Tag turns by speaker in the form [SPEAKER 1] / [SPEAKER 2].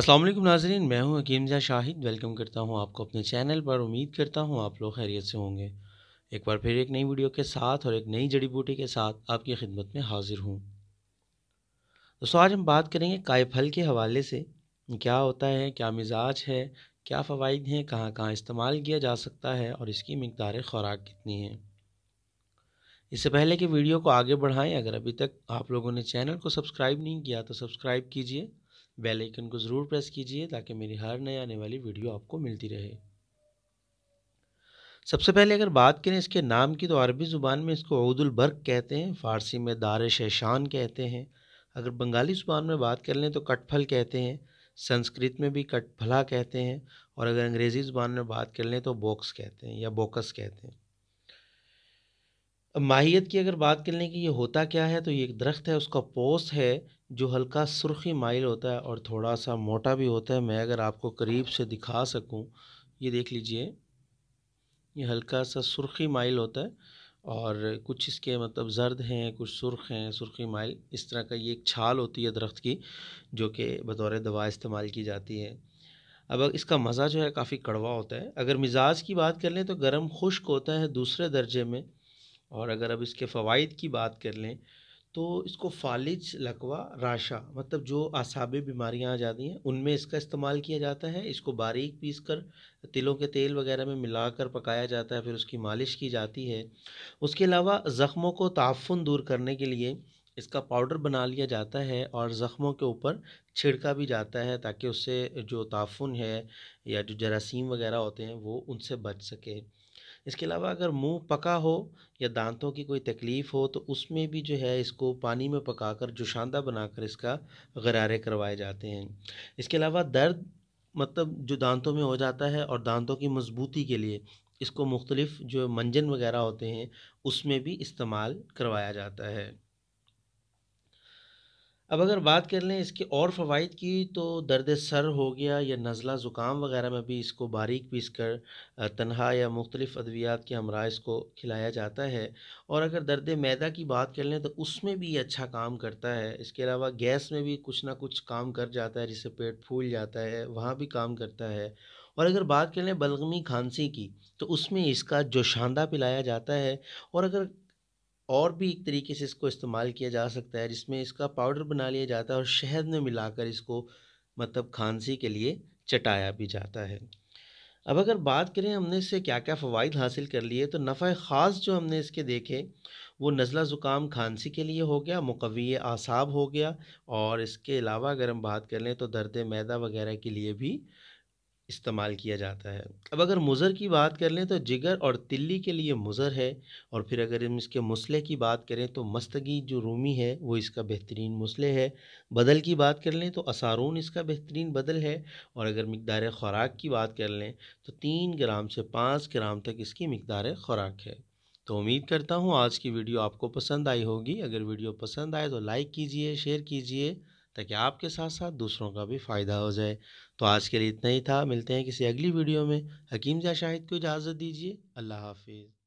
[SPEAKER 1] السلام علیکم ناظرین میں ہوں حکیم جا شاہد ویلکم کرتا ہوں آپ کو اپنے چینل پر امید کرتا ہوں آپ لوگ خیریت سے ہوں گے ایک بار پھر ایک نئی ویڈیو کے ساتھ اور ایک نئی جڑی بوٹی کے ساتھ آپ کی خدمت میں حاضر ہوں دوستو آج ہم بات کریں گے کائے پھل کے حوالے سے کیا ہوتا ہے کیا مزاج ہے کیا فوائد ہیں کہاں کہاں استعمال کیا جا سکتا ہے اور اس کی مقدار خوراک کتنی ہے اس سے پہلے کہ ویڈیو کو آگے بڑھائیں اگر ابھی تک آپ لوگوں نے چینل کو سبسکرائب نہیں کیا تو سبسکرائب کیجیے بیل لیکن کو ضرور پریس کیجئے تاکہ میری ہر نئے آنے والی ویڈیو آپ کو ملتی رہے سب سے پہلے اگر بات کریں اس کے نام کی تو عربی زبان میں اس کو عود البرک کہتے ہیں فارسی میں دار شیشان کہتے ہیں اگر بنگالی زبان میں بات کر لیں تو کٹ پھل کہتے ہیں سنسکرت میں بھی کٹ پھلا کہتے ہیں اور اگر انگریزی زبان میں بات کر لیں تو بوکس کہتے ہیں یا بوکس کہتے ہیں ماہیت کی اگر بات کر لیں کہ یہ ہوتا کیا ہے تو یہ ایک درخت ہے اس کا پوس ہے جو ہلکا سرخی مائل ہوتا ہے اور تھوڑا سا موٹا بھی ہوتا ہے میں اگر آپ کو قریب سے دکھا سکوں یہ دیکھ لیجئے یہ ہلکا سا سرخی مائل ہوتا ہے اور کچھ اس کے مطلب زرد ہیں کچھ سرخ ہیں سرخی مائل اس طرح کا یہ ایک چھال ہوتی ہے درخت کی جو کہ بطور دوا استعمال کی جاتی ہے اب اس کا مزہ جو ہے کافی کڑوا ہوتا ہے اگر مزاج کی بات کر لیں تو گرم خشک ہوتا ہے دوسرے درجے میں اور اگر اب اس کے فوائد کی بات کر لیں تو اس کو فالج لکوا راشا مطلب جو اعصابی بیماریاں آ جاتی ہیں ان میں اس کا استعمال کیا جاتا ہے اس کو باریک پیس کر تلوں کے تیل وغیرہ میں ملا کر پکایا جاتا ہے پھر اس کی مالش کی جاتی ہے اس کے علاوہ زخموں کو تعفن دور کرنے کے لیے اس کا پاؤڈر بنا لیا جاتا ہے اور زخموں کے اوپر چھڑکا بھی جاتا ہے تاکہ اس سے جو تعفن ہے یا جو جراثیم وغیرہ ہوتے ہیں وہ ان سے بچ سکے اس کے علاوہ اگر منہ پکا ہو یا دانتوں کی کوئی تکلیف ہو تو اس میں بھی جو ہے اس کو پانی میں پکا کر جوشاندہ بنا کر اس کا غرارے کروائے جاتے ہیں اس کے علاوہ درد مطلب جو دانتوں میں ہو جاتا ہے اور دانتوں کی مضبوطی کے لیے اس کو مختلف جو منجن وغیرہ ہوتے ہیں اس میں بھی استعمال کروایا جاتا ہے اب اگر بات کر لیں اس کے اور فوائد کی تو درد سر ہو گیا یا نزلہ زکام وغیرہ میں بھی اس کو باریک پیس کر تنہا یا مختلف ادویات کے ہمراہ اس کو کھلایا جاتا ہے اور اگر درد میدا کی بات کر لیں تو اس میں بھی اچھا کام کرتا ہے اس کے علاوہ گیس میں بھی کچھ نہ کچھ کام کر جاتا ہے جسے پیٹ پھول جاتا ہے وہاں بھی کام کرتا ہے اور اگر بات کر لیں بلغمی کھانسی کی تو اس میں اس کا جوشاندہ پلایا جاتا ہے اور اگر اور بھی ایک طریقے سے اس کو استعمال کیا جا سکتا ہے جس میں اس کا پاؤڈر بنا لیا جاتا ہے اور شہد میں ملا کر اس کو مطلب کھانسی کے لیے چٹایا بھی جاتا ہے اب اگر بات کریں ہم نے اس سے کیا کیا فوائد حاصل کر لیے تو نفع خاص جو ہم نے اس کے دیکھے وہ نزلہ زکام کھانسی کے لیے ہو گیا مقوی اعصاب ہو گیا اور اس کے علاوہ اگر ہم بات کر لیں تو درد میدہ وغیرہ کے لیے بھی استعمال کیا جاتا ہے اب اگر مضر کی بات کر لیں تو جگر اور تلی کے لیے مضر ہے اور پھر اگر ہم اس کے مسئلے کی بات کریں تو مستگی جو رومی ہے وہ اس کا بہترین مسئلے ہے بدل کی بات کر لیں تو اسارون اس کا بہترین بدل ہے اور اگر مقدار خوراک کی بات کر لیں تو تین گرام سے پانچ گرام تک اس کی مقدار خوراک ہے تو امید کرتا ہوں آج کی ویڈیو آپ کو پسند آئی ہوگی اگر ویڈیو پسند آئے تو لائک کیجئے شیئر کیجئے تاکہ آپ کے ساتھ ساتھ دوسروں کا بھی فائدہ ہو جائے تو آج کے لیے اتنا ہی تھا ملتے ہیں کسی اگلی ویڈیو میں حکیم جا جی شاہد کو اجازت دیجیے اللہ حافظ